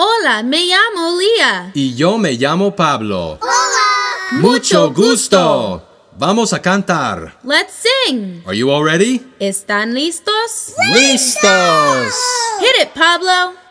Hola, me llamo Lía. Y yo me llamo Pablo. Hola. Mucho gusto. Vamos a cantar. Let's sing. Are you all ready? ¿Están listos? ¡Listos! Hit it, Pablo.